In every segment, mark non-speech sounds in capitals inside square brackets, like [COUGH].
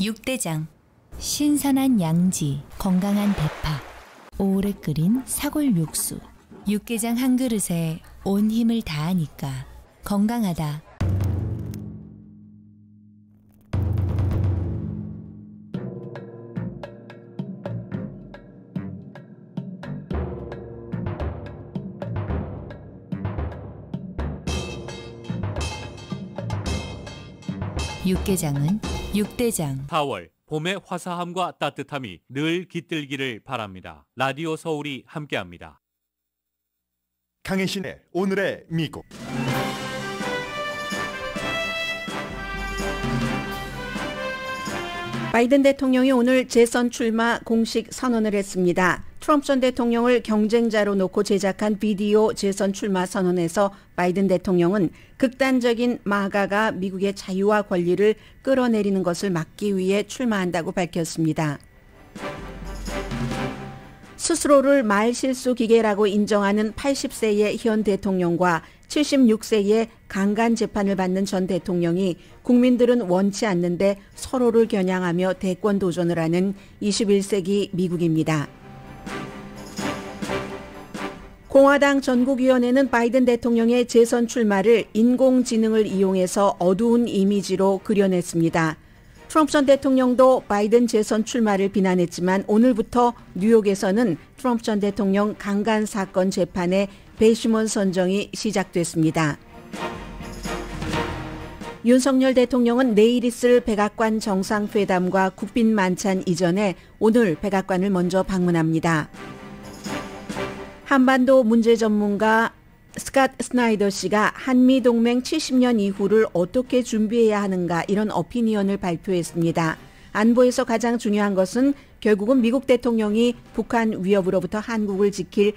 육대장 신선한 양지, 건강한 대파, 오래 끓인 사골 육수 육개장 한 그릇에 온 힘을 다하니까 건강하다 육개장은 6대장 4월 봄의 화사함과 따뜻함이 늘 깃들기를 바랍니다. 라디오 서울이 함께합니다. 강혜신의 오늘의 미국 바이든 대통령이 오늘 재선 출마 공식 선언을 했습니다. 트럼프 전 대통령을 경쟁자로 놓고 제작한 비디오 재선 출마 선언에서 바이든 대통령은 극단적인 마가가 미국의 자유와 권리를 끌어내리는 것을 막기 위해 출마한다고 밝혔습니다. 스스로를 말실수 기계라고 인정하는 80세의 현 대통령과 76세의 강간 재판을 받는 전 대통령이 국민들은 원치 않는데 서로를 겨냥하며 대권 도전을 하는 21세기 미국입니다. 공화당 전국위원회는 바이든 대통령의 재선 출마를 인공지능을 이용해서 어두운 이미지로 그려냈습니다. 트럼프 전 대통령도 바이든 재선 출마를 비난했지만 오늘부터 뉴욕에서는 트럼프 전 대통령 강간 사건 재판에 배심원 선정이 시작됐습니다. 윤석열 대통령은 내일 있을 백악관 정상회담과 국빈 만찬 이전에 오늘 백악관을 먼저 방문합니다. 한반도 문제 전문가 스캇 스나이더 씨가 한미 동맹 70년 이후를 어떻게 준비해야 하는가 이런 어피니언을 발표했습니다. 안보에서 가장 중요한 것은 결국은 미국 대통령이 북한 위협으로부터 한국을 지킬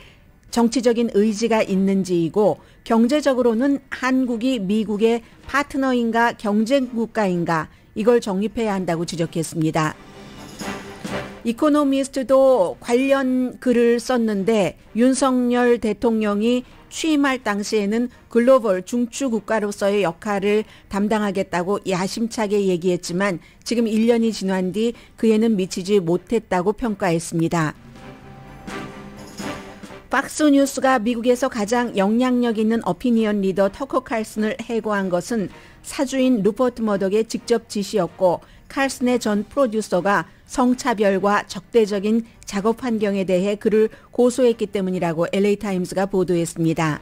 정치적인 의지가 있는지이고 경제적으로는 한국이 미국의 파트너인가 경쟁 국가인가 이걸 정립해야 한다고 지적했습니다. 이코노미스트도 관련 글을 썼는데 윤석열 대통령이 취임할 당시에는 글로벌 중추 국가로서의 역할을 담당하겠다고 야심차게 얘기했지만 지금 1년이 지난 뒤 그에는 미치지 못했다고 평가했습니다. 박스 뉴스가 미국에서 가장 영향력 있는 어피니언 리더 터커 칼슨을 해고한 것은 사주인 루퍼트 머덕의 직접 지시였고 칼슨의 전 프로듀서가 성차별과 적대적인 작업 환경에 대해 그를 고소했기 때문이라고 LA타임스가 보도했습니다.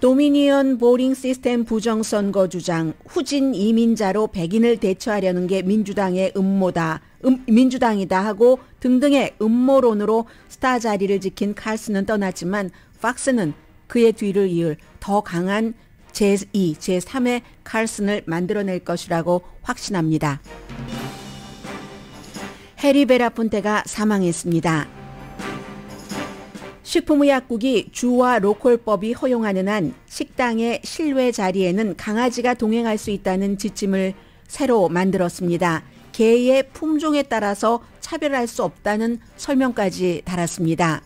도미니언 보링 시스템 부정선거 주장, 후진 이민자로 백인을 대처하려는 게 민주당의 음모다, 음, 민주당이다 하고 등등의 음모론으로 스타 자리를 지킨 칼슨은 떠났지만 팍스는 그의 뒤를 이을 더 강한 제2, 제3의 칼슨을 만들어낼 것이라고 확신합니다. 해리 베라폰테가 사망했습니다. 식품의약국이 주와 로컬법이 허용하는 한 식당의 실외 자리에는 강아지가 동행할 수 있다는 지침을 새로 만들었습니다. 개의 품종에 따라서 차별할 수 없다는 설명까지 달았습니다.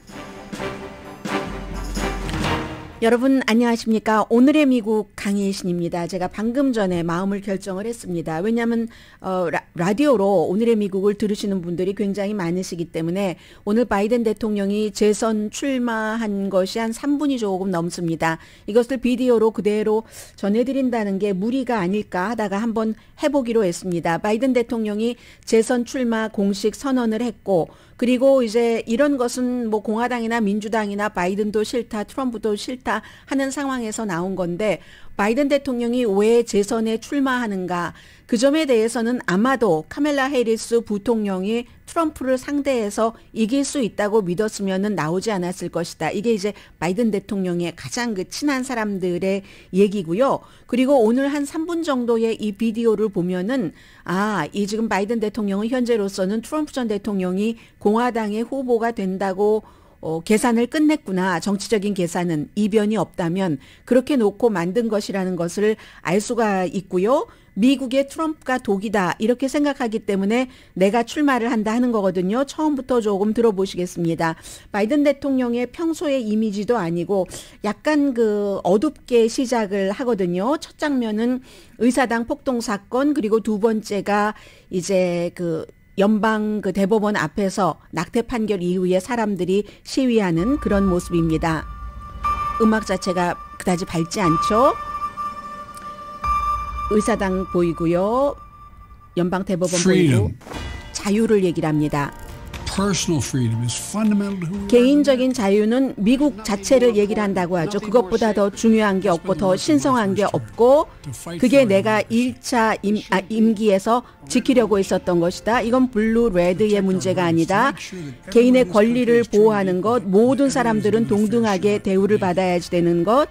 여러분 안녕하십니까? 오늘의 미국 강희신입니다. 제가 방금 전에 마음을 결정을 했습니다. 왜냐하면 어, 라, 디오로 오늘의 미국을 들으시는 분들이 굉장히 많으시기 때문에 오늘 바이든 대통령이 재선 출마한 것이 한 3분이 조금 넘습니다. 이것을 비디오로 그대로 전해드린다는 게 무리가 아닐까 하다가 한번 해보기로 했습니다. 바이든 대통령이 재선 출마 공식 선언을 했고 그리고 이제 이런 것은 뭐 공화당이나 민주당이나 바이든도 싫다, 트럼프도 싫다 하는 상황에서 나온 건데 바이든 대통령이 왜 재선에 출마하는가 그 점에 대해서는 아마도 카멜라 헤리스 부통령이 트럼프를 상대해서 이길 수 있다고 믿었으면 나오지 않았을 것이다. 이게 이제 바이든 대통령의 가장 그 친한 사람들의 얘기고요. 그리고 오늘 한 3분 정도의 이 비디오를 보면은 아, 이 지금 바이든 대통령은 현재로서는 트럼프 전 대통령이 공화당의 후보가 된다고 어, 계산을 끝냈구나. 정치적인 계산은 이변이 없다면 그렇게 놓고 만든 것이라는 것을 알 수가 있고요. 미국의 트럼프가 독이다. 이렇게 생각하기 때문에 내가 출마를 한다 하는 거거든요. 처음부터 조금 들어보시겠습니다. 바이든 대통령의 평소의 이미지도 아니고 약간 그 어둡게 시작을 하거든요. 첫 장면은 의사당 폭동 사건 그리고 두 번째가 이제 그 연방 그 대법원 앞에서 낙태 판결 이후에 사람들이 시위하는 그런 모습입니다. 음악 자체가 그다지 밝지 않죠? 의사당 보이고요. 연방 대법원 보이고 자유를 얘기 합니다. 개인적인 자유는 미국 자체를 얘기를 한다고 하죠. 그것보다 더 중요한 게 없고 더 신성한 게 없고 그게 내가 1차 임, 아, 임기에서 지키려고 했었던 것이다. 이건 블루 레드의 문제가 아니다. 개인의 권리를 보호하는 것, 모든 사람들은 동등하게 대우를 받아야지 되는 것.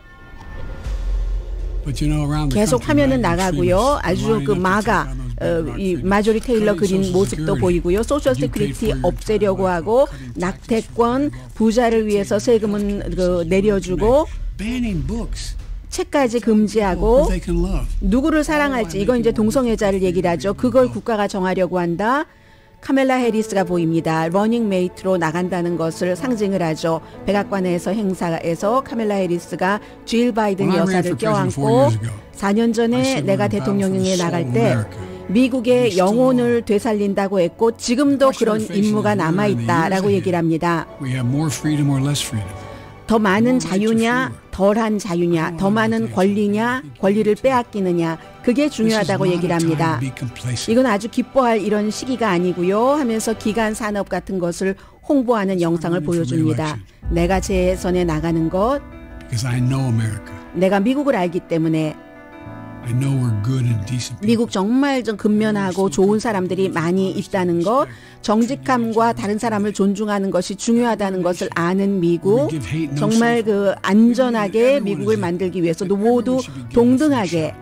계속 화면은 나가고요. 아주 그 마가 어, 이 마조리 테일러 그린 모습도 보이고요. 소셜 세큐리티 없애려고 하고 낙태권 부자를 위해서 세금은 그 내려주고 책까지 금지하고 누구를 사랑할지 이건 이제 동성애자를 얘기 하죠. 그걸 국가가 정하려고 한다. 카멜라 해리스가 보입니다. 러닝 메이트로 나간다는 것을 상징을 하죠. 백악관에서 행사에서 카멜라 해리스가 질 바이든 여사를 껴안고 4년 전에 내가 대통령에 나갈 때 미국의 영혼을 되살린다고 했고 지금도 그런 임무가 남아 있다라고 얘기를 합니다. 더 많은 자유냐, 덜한 자유냐, 더 많은 권리냐, 권리를 빼앗기느냐, 그게 중요하다고 얘기를 합니다. 이건 아주 기뻐할 이런 시기가 아니고요 하면서 기간 산업 같은 것을 홍보하는 영상을 보여줍니다. 내가 재선에 나가는 것, 내가 미국을 알기 때문에 미국 정말 좀 근면하고 좋은 사람들이 많이 있다는 것, 정직함과 다른 사람을 존중하는 것이 중요하다는 것을 아는 미국, 정말 그 안전하게 미국을 만들기 위해서도 모두 동등하게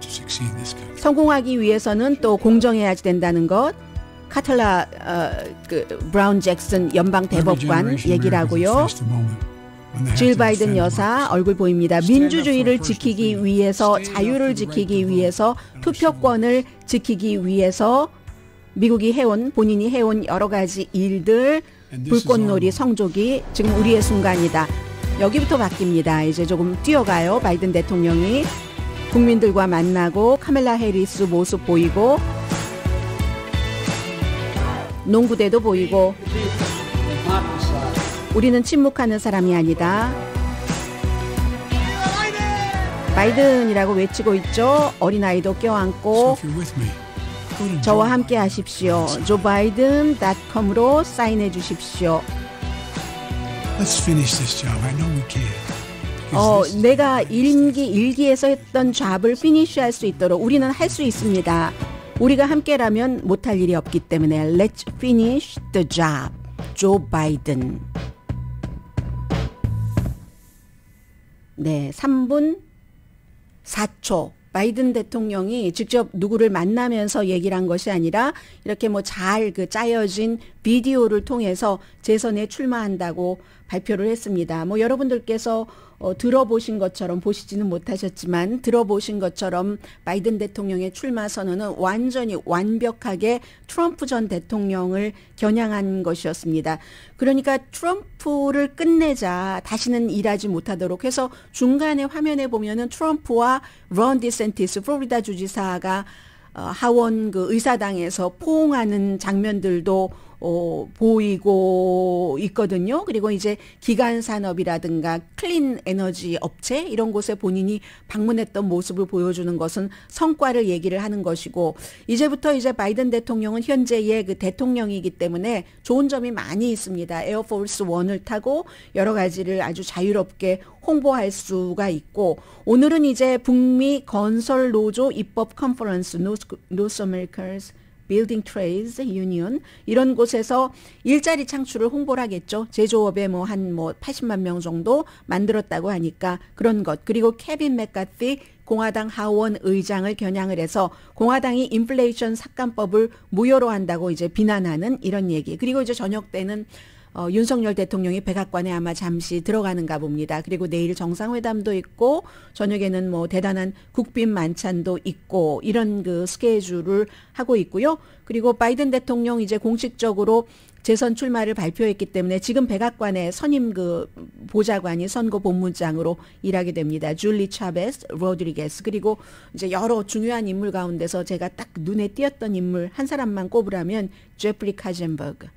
성공하기 위해서는 또 공정해야지 된다는 것, 카틀라 어, 그 브라운 잭슨 연방 대법관 얘기라고요. 네, 질 바이든 여사 얼굴 보입니다. 민주주의를 지키기 위해서 자유를 지키기 위해서 투표권을 지키기 위해서 미국이 해온 본인이 해온 여러 가지 일들 불꽃놀이 뭐. 성조기 지금 우리의 순간이다. 여기부터 바뀝니다. 이제 조금 뛰어가요. 바이든 대통령이 국민들과 만나고 카멜라 해리스 모습 보이고 농구대도 보이고 우리는 침묵하는 사람이 아니다. 바이든이라고 외치고 있죠. 어린아이도 껴안고 저와 함께 하십시오. 조 바이든 닷컴으로 사인해 주십시오. 어, 내가 일기 일기에서 했던 잡을 피니쉬할 수 있도록 우리는 할 수 있습니다. 우리가 함께라면 못할 일이 없기 때문에 Let's finish the job. 조 바이든. 네, 3분 4초. 바이든 대통령이 직접 누구를 만나면서 얘기를 한 것이 아니라 이렇게 뭐 잘 그 짜여진 비디오를 통해서 재선에 출마한다고 발표를 했습니다. 뭐 여러분들께서 어, 들어보신 것처럼 보시지는 못하셨지만 들어보신 것처럼 바이든 대통령의 출마 선언은 완전히 완벽하게 트럼프 전 대통령을 겨냥한 것이었습니다. 그러니까 트럼프를 끝내자 다시는 일하지 못하도록 해서 중간에 화면에 보면은 트럼프와 런 디센티스 플로리다 주지사가 어, 하원 그 의사당에서 포옹하는 장면들도 어, 보이고 있거든요. 그리고 이제 기간 산업이라든가 클린 에너지 업체 이런 곳에 본인이 방문했던 모습을 보여주는 것은 성과를 얘기를 하는 것이고 이제부터 이제 바이든 대통령은 현재의 그 대통령이기 때문에 좋은 점이 많이 있습니다. 에어포스 원을 타고 여러 가지를 아주 자유롭게 홍보할 수가 있고 오늘은 이제 북미 건설 노조 입법 컨퍼런스 노스, 노스 아메리카스 빌딩 트레이즈 유니온 이런 곳에서 일자리 창출을 홍보를 하겠죠. 제조업에 뭐 한뭐 뭐 80만 명 정도 만들었다고 하니까 그런 것. 그리고 케빈 맥카티 공화당 하원 의장을 겨냥을 해서 공화당이 인플레이션 삭감법을 무효로 한다고 이제 비난하는 이런 얘기. 그리고 이제 저녁 때는 어, 윤석열 대통령이 백악관에 아마 잠시 들어가는가 봅니다. 그리고 내일 정상회담도 있고 저녁에는 뭐 대단한 국빈 만찬도 있고 이런 그 스케줄을 하고 있고요. 그리고 바이든 대통령 이제 공식적으로 재선 출마를 발표했기 때문에 지금 백악관의 선임 그 보좌관이 선거 본문장으로 일하게 됩니다. 줄리 차베스, 로드리게스 그리고 이제 여러 중요한 인물 가운데서 제가 딱 눈에 띄었던 인물 한 사람만 꼽으라면 제프리 카젠버그.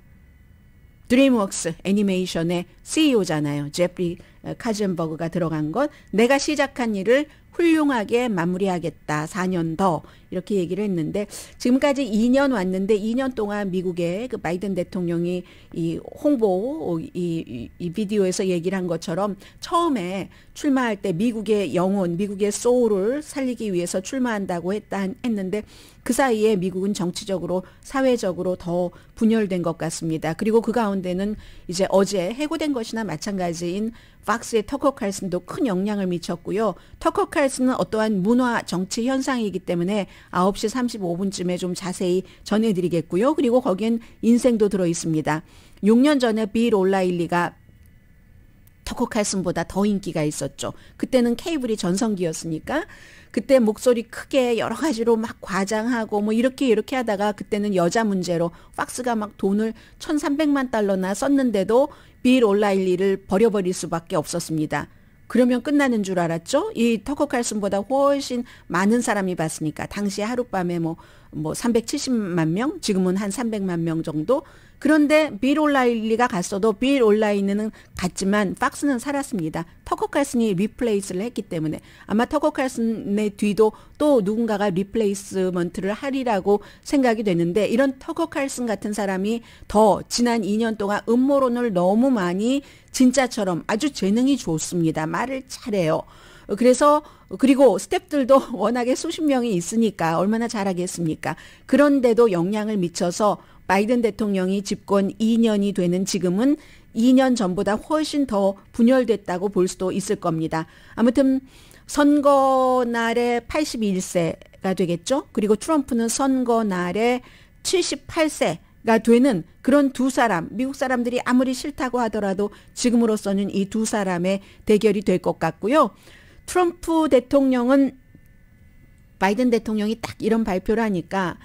드림웍스 애니메이션의 CEO잖아요. 제프리 어, 카젠버그가 들어간 건 내가 시작한 일을 훌륭하게 마무리하겠다. 4년 더. 이렇게 얘기를 했는데 지금까지 2년 왔는데 2년 동안 미국의 그 바이든 대통령이 이 홍보 이, 이, 이 비디오에서 얘기를 한 것처럼 처음에 출마할 때 미국의 영혼, 미국의 소울을 살리기 위해서 출마한다고 했다 했는데 그 사이에 미국은 정치적으로 사회적으로 더 분열된 것 같습니다. 그리고 그 가운데는 이제 어제 해고된 것이나 마찬가지인 박스의 터커 칼슨도 큰 영향을 미쳤고요. 터커 칼슨은 어떠한 문화 정치 현상이기 때문에 9시 35분쯤에 좀 자세히 전해드리겠고요. 그리고 거기엔 인생도 들어 있습니다. 6년 전에 빌 올라일리가 터코칼슨보다 더 인기가 있었죠. 그때는 케이블이 전성기였으니까 그때 목소리 크게 여러 가지로 막 과장하고 뭐 이렇게 이렇게 하다가 그때는 여자 문제로 팍스가 막 돈을 1,300만 달러나 썼는데도 빌 올라일리를 버려버릴 수밖에 없었습니다. 그러면 끝나는 줄 알았죠? 이 터코 칼슨보다 훨씬 많은 사람이 봤으니까 당시 하룻밤에 뭐뭐 370만 명, 지금은 한 300만 명 정도. 그런데 빌 올라일리가 갔어도 빌 올라일리는 갔지만 팍스는 살았습니다. 터커 칼슨이 리플레이스를 했기 때문에 아마 터커 칼슨의 뒤도 또 누군가가 리플레이스먼트를 하리라고 생각이 되는데 이런 터커 칼슨 같은 사람이 더 지난 2년 동안 음모론을 너무 많이 진짜처럼 아주 재능이 좋습니다. 말을 잘해요. 그래서 그리고 스탭들도 [LAUGHS] 워낙에 수십 명이 있으니까 얼마나 잘하겠습니까? 그런데도 영향을 미쳐서 바이든 대통령이 집권 2년이 되는 지금은 2년 전보다 훨씬 더 분열됐다고 볼 수도 있을 겁니다. 아무튼 선거 날에 81세가 되겠죠? 그리고 트럼프는 선거 날에 78세 가 되는 그런 두 사람, 미국 사람들이 아무리 싫다고 하더라도 지금으로서는 이 두 사람의 대결이 될 것 같고요. 트럼프 대통령은 바이든 대통령이 딱 이런 발표를 하니까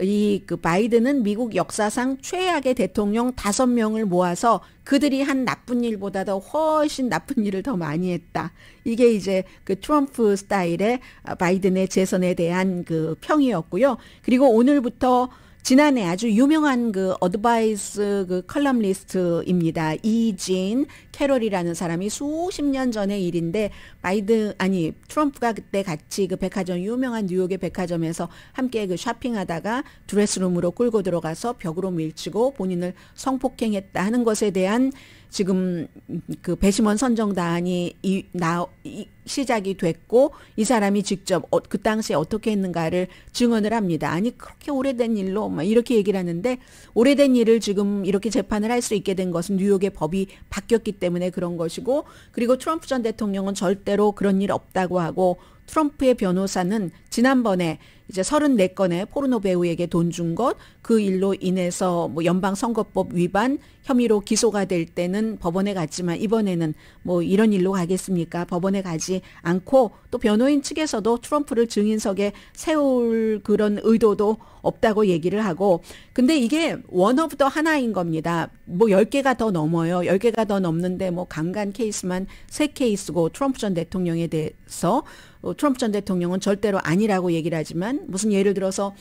이 그 바이든은 미국 역사상 최악의 대통령 다섯 명을 모아서 그들이 한 나쁜 일보다 더 훨씬 나쁜 일을 더 많이 했다. 이게 이제 그 트럼프 스타일의 바이든의 재선에 대한 그 평이었고요. 그리고 오늘부터 지난해 아주 유명한 그 어드바이스 그 컬럼리스트입니다. 이진 캐롤이라는 사람이 수십 년 전의 일인데 바이든 아니 트럼프가 그때 같이 그 백화점 유명한 뉴욕의 백화점에서 함께 그 쇼핑하다가 드레스룸으로 끌고 들어가서 벽으로 밀치고 본인을 성폭행했다 하는 것에 대한 지금 그 배심원 선정단이 이, 나, 이, 시작이 됐고 이 사람이 직접 어, 그 당시에 어떻게 했는가를 증언을 합니다. 아니 그렇게 오래된 일로 막 뭐 이렇게 얘기를 하는데 오래된 일을 지금 이렇게 재판을 할 수 있게 된 것은 뉴욕의 법이 바뀌었기 때문에 그런 것이고 그리고 트럼프 전 대통령은 절대로 그런 일 없다고 하고 트럼프의 변호사는 지난번에 이제 34건의 포르노 배우에게 돈 준 것, 그 일로 인해서 뭐 연방선거법 위반 혐의로 기소가 될 때는 법원에 갔지만 이번에는 뭐 이런 일로 가겠습니까? 법원에 가지 않고 또 변호인 측에서도 트럼프를 증인석에 세울 그런 의도도 없다고 얘기를 하고 근데 이게 원 오브 더 하나인 겁니다. 뭐 10개가 더 넘어요. 10개가 더 넘는데 뭐 강간 케이스만 3케이스고 트럼프 전 대통령에 대해서 어, 트럼프 전 대통령은 절대로 아니라고 얘기를 하지만 무슨 예를 들어서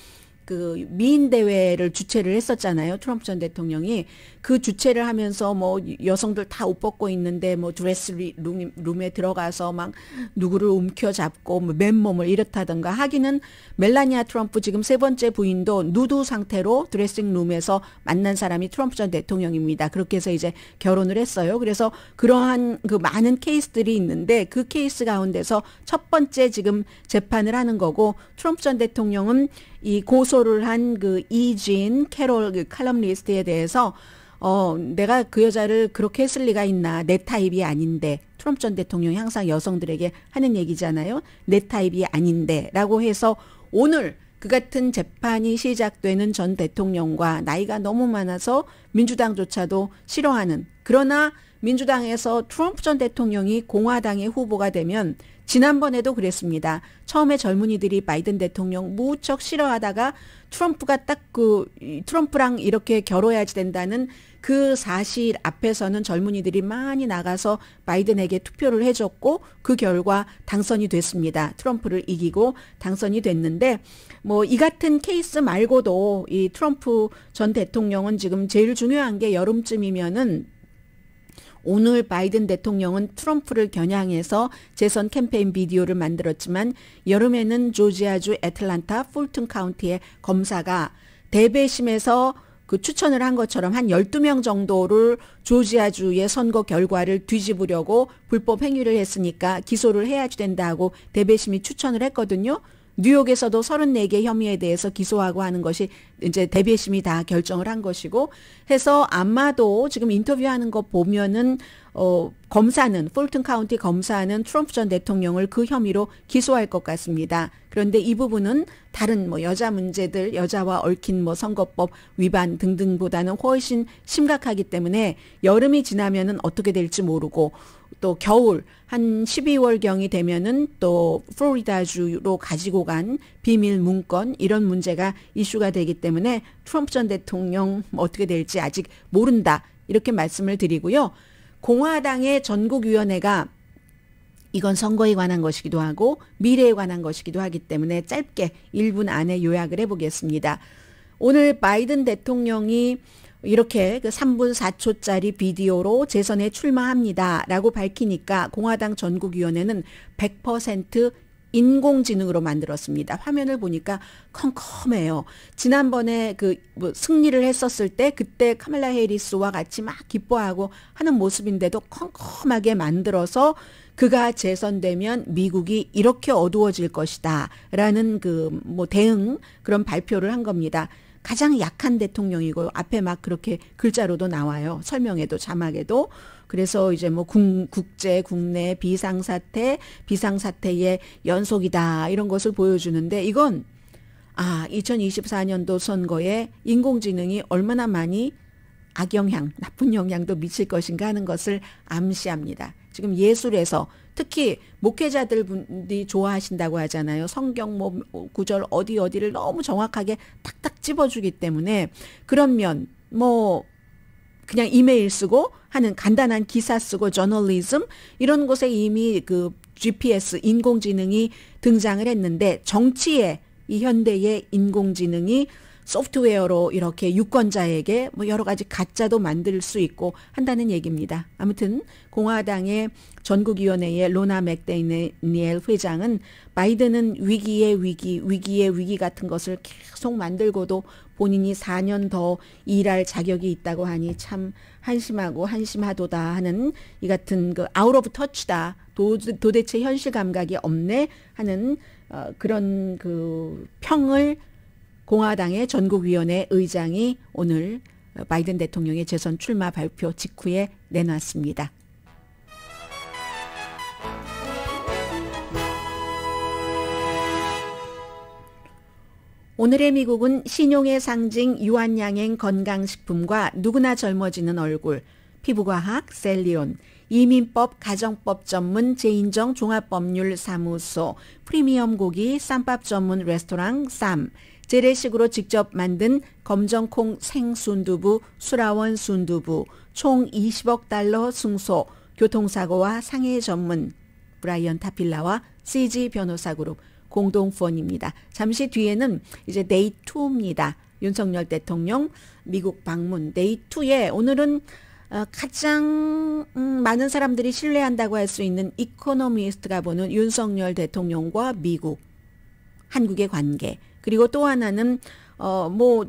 그 미인 대회를 주최를 했었잖아요. 트럼프 전 대통령이 그 주최를 하면서 뭐 여성들 다 옷 벗고 있는데 뭐 드레스 룸, 룸에 들어가서 막 누구를 움켜잡고 뭐 맨몸을 이렇다든가 하기는 멜라니아 트럼프 지금 세 번째 부인도 누드 상태로 드레싱 룸에서 만난 사람이 트럼프 전 대통령입니다. 그렇게 해서 이제 결혼을 했어요. 그래서 그러한 그 많은 케이스들이 있는데 그 케이스 가운데서 첫 번째 지금 재판을 하는 거고 트럼프 전 대통령은 이 고소를 한 그 이진 캐롤 그 칼럼니스트에 대해서 어, 내가 그 여자를 그렇게 했을 리가 있나. 내 타입이 아닌데. 트럼프 전 대통령이 항상 여성들에게 하는 얘기잖아요. 내 타입이 아닌데. 라고 해서 오늘 그 같은 재판이 시작되는 전 대통령과 나이가 너무 많아서 민주당조차도 싫어하는. 그러나 민주당에서 트럼프 전 대통령이 공화당의 후보가 되면 지난번에도 그랬습니다. 처음에 젊은이들이 바이든 대통령 무척 싫어하다가 트럼프가 딱 그 트럼프랑 이렇게 결혼해야지 된다는 그 사실 앞에서는 젊은이들이 많이 나가서 바이든에게 투표를 해줬고 그 결과 당선이 됐습니다. 트럼프를 이기고 당선이 됐는데 뭐 이 같은 케이스 말고도 이 트럼프 전 대통령은 지금 제일 중요한 게 여름쯤이면은 오늘 바이든 대통령은 트럼프를 겨냥해서 재선 캠페인 비디오를 만들었지만 여름에는 조지아주 애틀란타 폴튼 카운티의 검사가 대배심에서 그 추천을 한 것처럼 한 12명 정도를 조지아주의 선거 결과를 뒤집으려고 불법 행위를 했으니까 기소를 해야 지 된다고 대배심이 추천을 했거든요. 뉴욕에서도 34개 혐의에 대해서 기소하고 하는 것이 이제 대비심이 다 결정을 한 것이고 해서 아마도 지금 인터뷰하는 거 보면은 어 검사는 폴튼 카운티 검사는 트럼프 전 대통령을 그 혐의로 기소할 것 같습니다. 그런데 이 부분은 다른 뭐 여자 문제들 여자와 얽힌 뭐 선거법 위반 등등보다는 훨씬 심각하기 때문에 여름이 지나면은 어떻게 될지 모르고 또 겨울 한 12월경이 되면은 또 플로리다주로 가지고 간 비밀 문건 이런 문제가 이슈가 되기 때문에 트럼프 전 대통령 뭐 어떻게 될지 아직 모른다. 이렇게 말씀을 드리고요. 공화당의 전국위원회가 이건 선거에 관한 것이기도 하고 미래에 관한 것이기도 하기 때문에 짧게 1분 안에 요약을 해보겠습니다. 오늘 바이든 대통령이 이렇게 그 3분 4초짜리 비디오로 재선에 출마합니다라고 밝히니까 공화당 전국위원회는 100% 인공지능으로 만들었습니다. 화면을 보니까 컴컴해요. 지난번에 그뭐 승리를 했었을 때 그때 카멜라 헤리스와 같이 막 기뻐하고 하는 모습인데도 컴컴하게 만들어서 그가 재선되면 미국이 이렇게 어두워질 것이다. 라는 그 뭐 대응 그런 발표를 한 겁니다. 가장 약한 대통령이고 앞에 막 그렇게 글자로도 나와요. 설명에도 자막에도. 그래서 이제 뭐 국, 국제, 국내 비상사태, 비상사태의 연속이다 이런 것을 보여주는데 이건 아, 2024년도 선거에 인공지능이 얼마나 많이 악영향, 나쁜 영향도 미칠 것인가 하는 것을 암시합니다. 지금 예술에서 특히 목회자들 분이 좋아하신다고 하잖아요. 성경 뭐 구절 어디 어디를 너무 정확하게 딱딱 집어주기 때문에 그런 면, 뭐, 그냥 이메일 쓰고 하는 간단한 기사 쓰고 저널리즘 이런 곳에 이미 그 GPS 인공지능이 등장을 했는데 정치에 이 현대의 인공지능이 소프트웨어로 이렇게 유권자에게 뭐 여러 가지 가짜도 만들 수 있고 한다는 얘기입니다. 아무튼 공화당의 전국위원회의 로나 맥데니엘 회장은 바이든은 위기의 위기, 위기의 위기 같은 것을 계속 만들고도 본인이 4년 더 일할 자격이 있다고 하니 참 한심하고 한심하도다 하는 이 같은 그 아웃 오브 터치다. 도, 도대체 현실 감각이 없네 하는 어, 그런 그 평을 공화당의 전국위원회 의장이 오늘 바이든 대통령의 재선 출마 발표 직후에 내놨습니다. 오늘의 미국은 신용의 상징 유한양행 건강식품과 누구나 젊어지는 얼굴, 피부과학 셀리온, 이민법 가정법 전문 제인정 종합법률 사무소, 프리미엄 고기 쌈밥 전문 레스토랑 쌈, 재래식으로 직접 만든 검정콩 생순두부, 수라원 순두부, 총 20억 달러 승소, 교통사고와 상해 전문, 브라이언 타필라와 CG 변호사 그룹 공동 후원입니다. 잠시 뒤에는 이제 데이 2입니다. 윤석열 대통령 미국 방문 데이 2에 오늘은 어, 가장 음, 많은 사람들이 신뢰한다고 할 수 있는 이코노미스트가 보는 윤석열 대통령과 미국, 한국의 관계, 그리고 또 하나는 어 뭐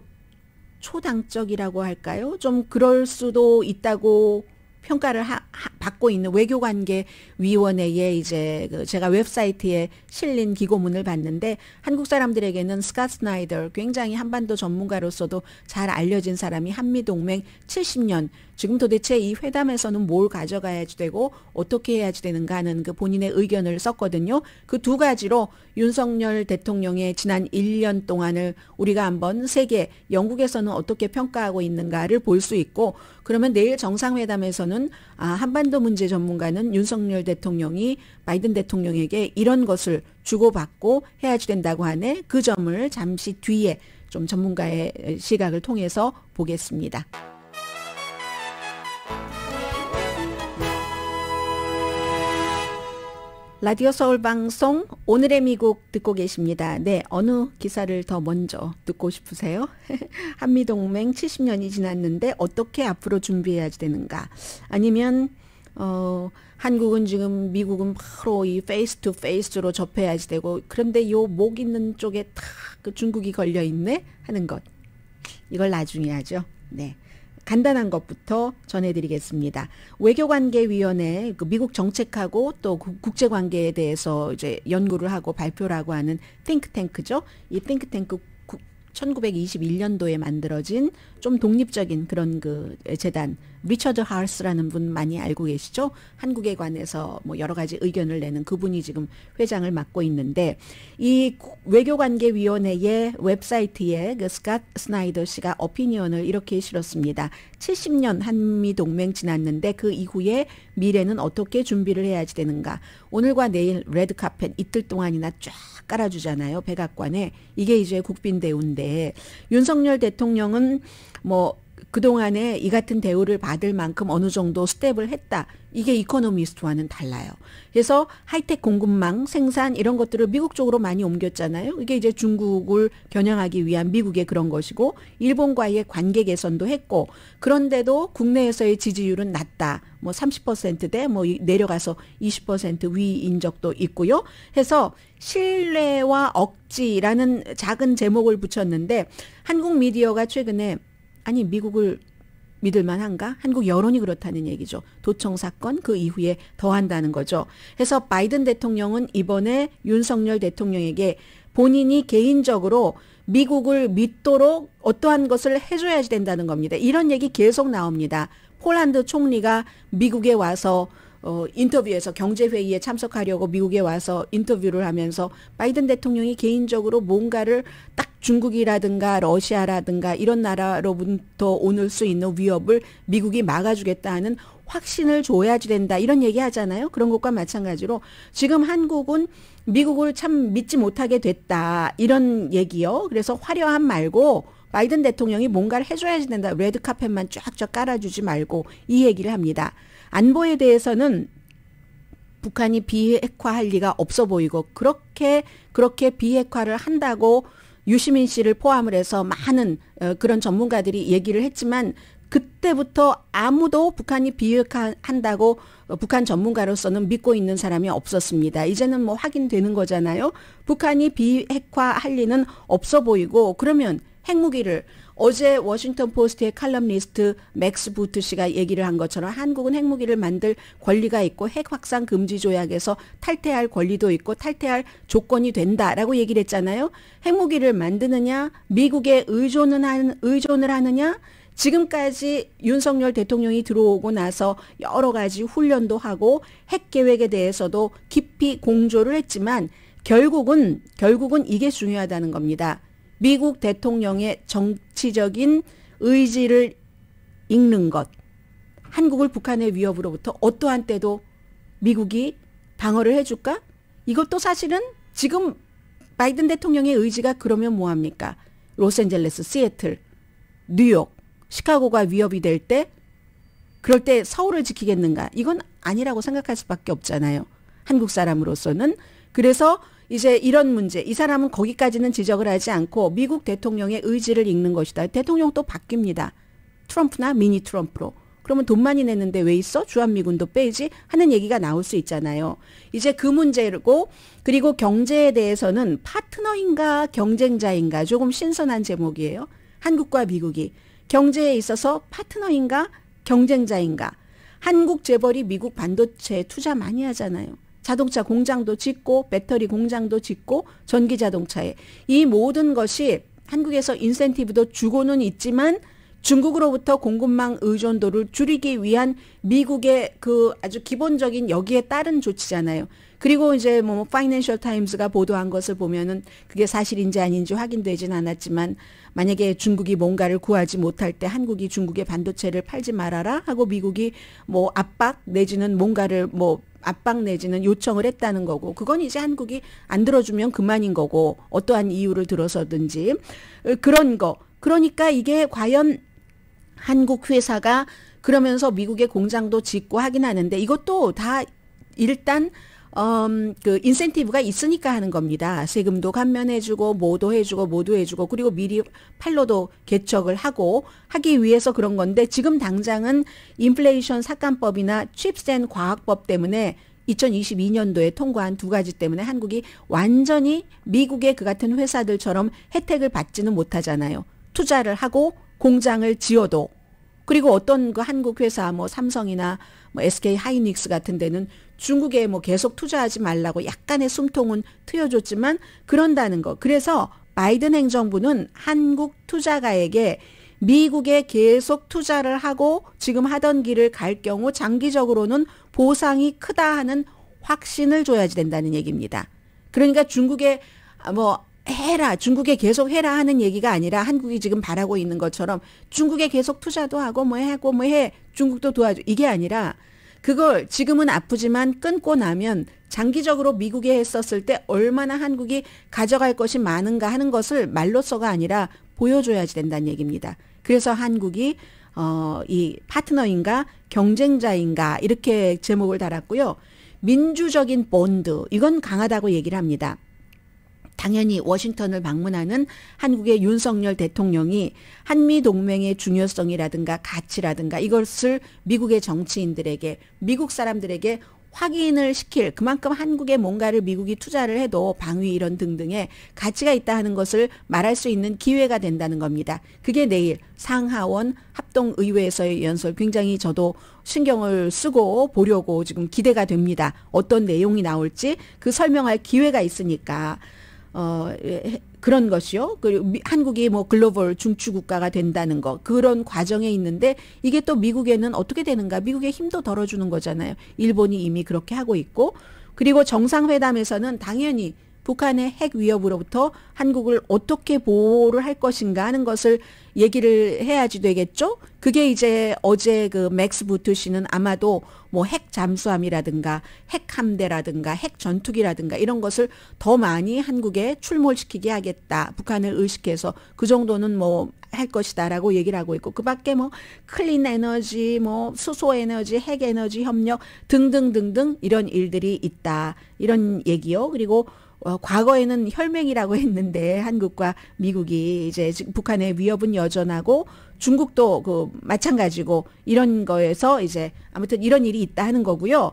초당적이라고 할까요? 좀 그럴 수도 있다고 평가를 하, 하, 받고 있는 외교관계위원회에 이제 그 제가 웹사이트에 실린 기고문을 봤는데 한국 사람들에게는 스카 스나이더 굉장히 한반도 전문가로서도 잘 알려진 사람이 한미동맹 70년 지금 도대체 이 회담에서는 뭘 가져가야지 되고 어떻게 해야지 되는가 하는 그 본인의 의견을 썼거든요. 그 두 가지로 윤석열 대통령의 지난 1년 동안을 우리가 한번 세계 영국에서는 어떻게 평가하고 있는가를 볼 수 있고 그러면 내일 정상회담에서는 아, 한반도 문제 전문가는 윤석열 대통령이 바이든 대통령에게 이런 것을 주고받고 해야지 된다고 하네. 그 점을 잠시 뒤에 좀 전문가의 시각을 통해서 보겠습니다. 라디오 서울 방송 오늘의 미국 듣고 계십니다. 네, 어느 기사를 더 먼저 듣고 싶으세요? [LAUGHS] 한미 동맹 70년이 지났는데 어떻게 앞으로 준비해야 되는가? 아니면 어 한국은 지금 미국은 바로 이 페이스 투 페이스로 접해야지 되고 그런데 요 목 있는 쪽에 탁그 중국이 걸려 있네 하는 것. 이걸 나중에 하죠. 네. 간단한 것부터 전해드리겠습니다. 외교관계위원회 그 미국 정책하고 또 국제관계에 대해서 이제 연구를 하고 발표라고 하는 탱크탱크죠. 이 탱크탱크 1921년도에 만들어진 좀 독립적인 그런 그 재단 리처드 하우스라는 분 많이 알고 계시죠? 한국에 관해서 뭐 여러 가지 의견을 내는 그분이 지금 회장을 맡고 있는데 이 외교관계위원회의 웹사이트에 그 스캇 스나이더 씨가 어피니언을 이렇게 실었습니다. 70년 한미 동맹 지났는데 그 이후에 미래는 어떻게 준비를 해야지 되는가? 오늘과 내일 레드 카펫 이틀 동안이나 쫙 깔아주잖아요 백악관에 이게 이제 국빈 대운데 윤석열 대통령은 뭐 그동안에 이 같은 대우를 받을 만큼 어느 정도 스텝을 했다. 이게 이코노미스트와는 달라요. 그래서 하이텍 공급망 생산 이런 것들을 미국 쪽으로 많이 옮겼잖아요. 이게 이제 중국을 겨냥하기 위한 미국의 그런 것이고 일본과의 관계 개선도 했고 그런데도 국내에서의 지지율은 낮다. 뭐 30%대 뭐 내려가서 20% 위인 적도 있고요. 해서 신뢰와 억지라는 작은 제목을 붙였는데 한국 미디어가 최근에 아니 미국을 믿을 만한가? 한국 여론이 그렇다는 얘기죠. 도청 사건 그 이후에 더 한다는 거죠. 해서 바이든 대통령은 이번에 윤석열 대통령에게 본인이 개인적으로 미국을 믿도록 어떠한 것을 해줘야 지 된다는 겁니다. 이런 얘기 계속 나옵니다. 폴란드 총리가 미국에 와서 어, 인터뷰에서 경제회의에 참석하려고 미국에 와서 인터뷰를 하면서 바이든 대통령이 개인적으로 뭔가를 딱 중국이라든가 러시아라든가 이런 나라로부터 오늘 수 있는 위협을 미국이 막아주겠다는 하 확신을 줘야지 된다 이런 얘기 하잖아요. 그런 것과 마찬가지로 지금 한국은 미국을 참 믿지 못하게 됐다 이런 얘기요. 그래서 화려함 말고 바이든 대통령이 뭔가를 해줘야지 된다. 레드카펫만 쫙쫙 깔아주지 말고 이 얘기를 합니다. 안보에 대해서는 북한이 비핵화할 리가 없어 보이고 그렇게 그렇게 비핵화를 한다고 유시민 씨를 포함을 해서 많은 어, 그런 전문가들이 얘기를 했지만 그때부터 아무도 북한이 비핵화한다고 어, 북한 전문가로서는 믿고 있는 사람이 없었습니다. 이제는 뭐 확인되는 거잖아요. 북한이 비핵화할 리는 없어 보이고 그러면 핵무기를 어제 워싱턴 포스트의 칼럼니스트 맥스 부트 씨가 얘기를 한 것처럼 한국은 핵무기를 만들 권리가 있고 핵 확산 금지 조약에서 탈퇴할 권리도 있고 탈퇴할 조건이 된다라고 얘기를 했잖아요. 핵무기를 만드느냐, 미국에 의존은 한, 의존을 하느냐, 지금까지 윤석열 대통령이 들어오고 나서 여러 가지 훈련도 하고 핵 계획에 대해서도 깊이 공조를 했지만 결국은 결국은 이게 중요하다는 겁니다. 미국 대통령의 정치적인 의지를 읽는 것. 한국을 북한의 위협으로부터 어떠한 때도 미국이 방어를 해줄까? 이것도 사실은 지금 바이든 대통령의 의지가 그러면 뭐합니까? 로스앤젤레스, 시애틀, 뉴욕, 시카고가 위협이 될 때 그럴 때 서울을 지키겠는가? 이건 아니라고 생각할 수밖에 없잖아요. 한국 사람으로서는 그래서 이제 이런 문제 이 사람은 거기까지는 지적을 하지 않고 미국 대통령의 의지를 읽는 것이다. 대통령 또 바뀝니다. 트럼프나 미니 트럼프로. 그러면 돈 많이 냈는데 왜 있어? 주한미군도 빼지? 하는 얘기가 나올 수 있잖아요. 이제 그 문제고, 그리고 경제에 대해서는 파트너인가 경쟁자인가 조금 신선한 제목이에요. 한국과 미국이. 경제에 있어서 파트너인가 경쟁자인가. 한국 재벌이 미국 반도체 투자 많이 하잖아요. 자동차 공장도 짓고 배터리 공장도 짓고 전기 자동차에 이 모든 것이 한국에서 인센티브도 주고는 있지만 중국으로부터 공급망 의존도를 줄이기 위한 미국의 그 아주 기본적인 여기에 따른 조치잖아요. 그리고 이제 뭐 파이낸셜 뭐, 타임즈가 보도한 것을 보면은 그게 사실인지 아닌지 확인되진 않았지만 만약에 중국이 뭔가를 구하지 못할 때 한국이 중국의 반도체를 팔지 말아라 하고 미국이 뭐 압박 내지는 뭔가를 뭐 압박 내지는 요청을 했다는 거고 그건 이제 한국이 안 들어주면 그만인 거고 어떠한 이유를 들어서든지 그런 거 그러니까 이게 과연 한국 회사가 그러면서 미국의 공장도 짓고 하긴 하는데 이것도 다 일단 음, 그 인센티브가 있으니까 하는 겁니다. 세금도 감면해주고 모도해주고 모두해주고 그리고 미리 팔로도 개척을 하고 하기 위해서 그런 건데 지금 당장은 인플레이션 삭감법이나 칩센 과학법 때문에 2022년도에 통과한 두 가지 때문에 한국이 완전히 미국의 그 같은 회사들처럼 혜택을 받지는 못하잖아요. 투자를 하고 공장을 지어도 그리고 어떤 그 한국 회사 뭐 삼성이나 뭐 SK 하이닉스 같은 데는 중국에 뭐 계속 투자하지 말라고 약간의 숨통은 트여줬지만 그런다는 거. 그래서 바이든 행정부는 한국 투자가에게 미국에 계속 투자를 하고 지금 하던 길을 갈 경우 장기적으로는 보상이 크다 하는 확신을 줘야지 된다는 얘기입니다. 그러니까 중국에 아, 뭐 해라 중국에 계속 해라 하는 얘기가 아니라 한국이 지금 바라고 있는 것처럼 중국에 계속 투자도 하고 뭐 하고 뭐 해 중국도 도와줘 이게 아니라 그걸 지금은 아프지만 끊고 나면 장기적으로 미국에 했었을 때 얼마나 한국이 가져갈 것이 많은가 하는 것을 말로써가 아니라 보여줘야지 된다는 얘기입니다. 그래서 한국이 어, 이 파트너인가 경쟁자인가 이렇게 제목을 달았고요. 민주적인 본드 이건 강하다고 얘기를 합니다. 당연히 워싱턴을 방문하는 한국의 윤석열 대통령이 한미 동맹의 중요성이라든가 가치라든가 이것을 미국의 정치인들에게 미국 사람들에게 확인을 시킬 그만큼 한국에 뭔가를 미국이 투자를 해도 방위 이런 등등의 가치가 있다 하는 것을 말할 수 있는 기회가 된다는 겁니다. 그게 내일 상하원 합동의회에서의 연설 굉장히 저도 신경을 쓰고 보려고 지금 기대가 됩니다. 어떤 내용이 나올지 그 설명할 기회가 있으니까 어, 예, 그런 것이요. 그리고 미, 한국이 뭐 글로벌 중추 국가가 된다는 것 그런 과정에 있는데 이게 또 미국에는 어떻게 되는가? 미국의 힘도 덜어주는 거잖아요. 일본이 이미 그렇게 하고 있고 그리고 정상회담에서는 당연히 북한의 핵 위협으로부터 한국을 어떻게 보호를 할 것인가 하는 것을 얘기를 해야지 되겠죠. 그게 이제 어제 그 맥스 부트 씨는 아마도 뭐 핵 잠수함이라든가 핵 함대라든가 핵 전투기라든가 이런 것을 더 많이 한국에 출몰시키게 하겠다. 북한을 의식해서 그 정도는 뭐 할 것이다라고 얘기를 하고 있고 그밖에 뭐 클린 에너지, 뭐 수소 에너지, 핵 에너지 협력 등등등등 이런 일들이 있다. 이런 얘기요. 그리고 어, 과거에는 혈맹이라고 [LAUGHS] 했는데 한국과 미국이 이제 북한의 위협은 여전하고 중국도 그 마찬가지고 이런 거에서 이제 아무튼 이런 일이 있다 하는 거고요.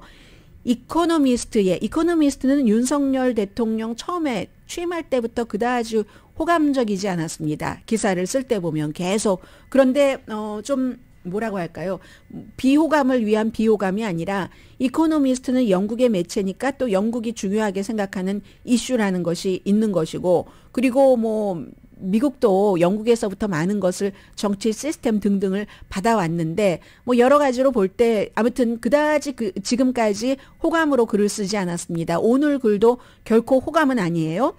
이코노미스트의 이코노미스트는 윤석열 대통령 처음에 취임할 때부터 그다지 호감적이지 않았습니다. 기사를 쓸 때 보면 계속 그런데 어좀 뭐라고 할까요? 비호감을 위한 비호감이 아니라 이코노미스트는 영국의 매체니까 또 영국이 중요하게 생각하는 이슈라는 것이 있는 것이고 그리고 뭐 미국도 영국에서부터 많은 것을 정치 시스템 등등을 받아왔는데 뭐 여러 가지로 볼 때 아무튼 그다지 그 지금까지 호감으로 글을 쓰지 않았습니다. 오늘 글도 결코 호감은 아니에요.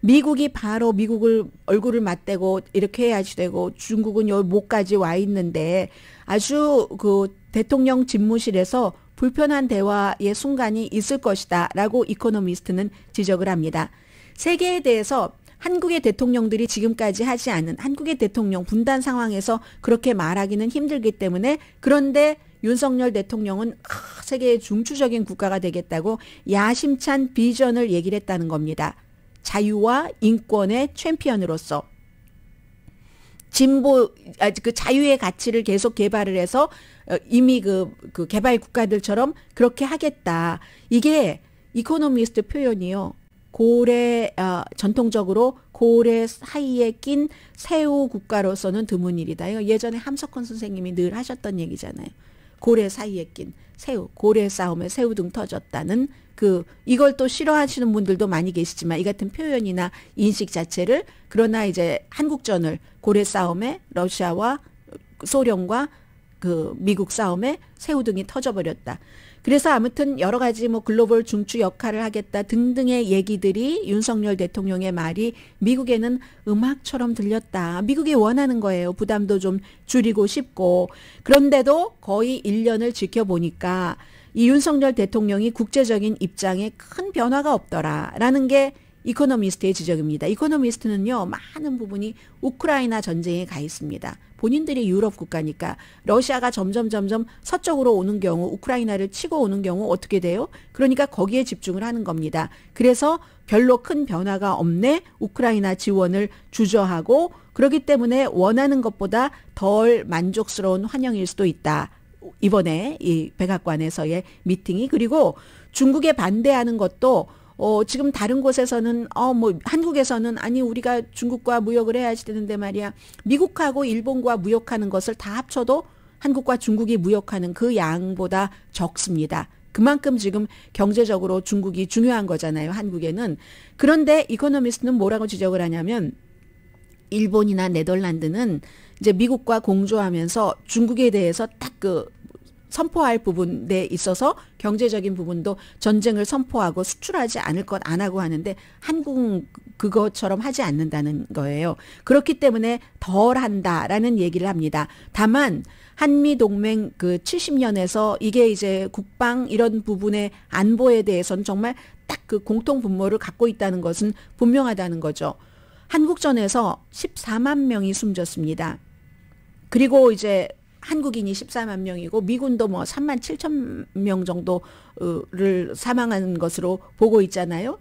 미국이 바로 미국을 얼굴을 맞대고 이렇게 해야지 되고 중국은 여기 목까지 와 있는데 아주 그 대통령 집무실에서 불편한 대화의 순간이 있을 것이다 라고 이코노미스트는 지적을 합니다. 세계에 대해서 한국의 대통령들이 지금까지 하지 않은 한국의 대통령 분단 상황에서 그렇게 말하기는 힘들기 때문에 그런데 윤석열 대통령은 아, 세계의 중추적인 국가가 되겠다고 야심찬 비전을 얘기를 했다는 겁니다. 자유와 인권의 챔피언으로서 진보 아, 그 자유의 가치를 계속 개발을 해서 어, 이미 그, 그 개발 국가들처럼 그렇게 하겠다. 이게 이코노미스트 표현이요. 고래 어, 전통적으로 고래 사이에 낀 새우 국가로서는 드문 일이다. 예전에 함석헌 선생님이 늘 하셨던 얘기잖아요. 고래 사이에 낀 새우, 고래 싸움에 새우등 터졌다는 그 이걸 또 싫어하시는 분들도 많이 계시지만 이 같은 표현이나 인식 자체를 그러나 이제 한국전을 고래 싸움에 러시아와 소련과 그 미국 싸움에 새우등이 터져버렸다. 그래서 아무튼 여러 가지 뭐 글로벌 중추 역할을 하겠다 등등의 얘기들이 윤석열 대통령의 말이 미국에는 음악처럼 들렸다. 미국이 원하는 거예요. 부담도 좀 줄이고 싶고. 그런데도 거의 1년을 지켜보니까 이 윤석열 대통령이 국제적인 입장에 큰 변화가 없더라라는 게 이코노미스트의 지적입니다. 이코노미스트는요, 많은 부분이 우크라이나 전쟁에 가 있습니다. 본인들이 유럽 국가니까 러시아가 점점 점점 서쪽으로 오는 경우 우크라이나를 치고 오는 경우 어떻게 돼요? 그러니까 거기에 집중을 하는 겁니다. 그래서 별로 큰 변화가 없네 우크라이나 지원을 주저하고 그러기 때문에 원하는 것보다 덜 만족스러운 환영일 수도 있다. 이번에 이 백악관에서의 미팅이 그리고 중국에 반대하는 것도 어, 지금 다른 곳에서는 어, 뭐 한국에서는 아니 우리가 중국과 무역을 해야지 되는데 말이야. 미국하고 일본과 무역하는 것을 다 합쳐도 한국과 중국이 무역하는 그 양보다 적습니다. 그만큼 지금 경제적으로 중국이 중요한 거잖아요. 한국에는. 그런데 이코노미스트는 뭐라고 지적을 하냐면 일본이나 네덜란드는 이제 미국과 공조하면서 중국에 대해서 딱그 선포할 부분에 있어서 경제적인 부분도 전쟁을 선포하고 수출하지 않을 것 안 하고 하는데 한국 그것처럼 하지 않는다는 거예요. 그렇기 때문에 덜 한다라는 얘기를 합니다. 다만 한미 동맹 그 70년에서 이게 이제 국방 이런 부분의 안보에 대해서는 정말 딱 그 공통 분모를 갖고 있다는 것은 분명하다는 거죠. 한국전에서 14만 명이 숨졌습니다. 그리고 이제 한국인이 14만 명이고 미군도 뭐 3만 7천 명 정도를 사망한 것으로 보고 있잖아요.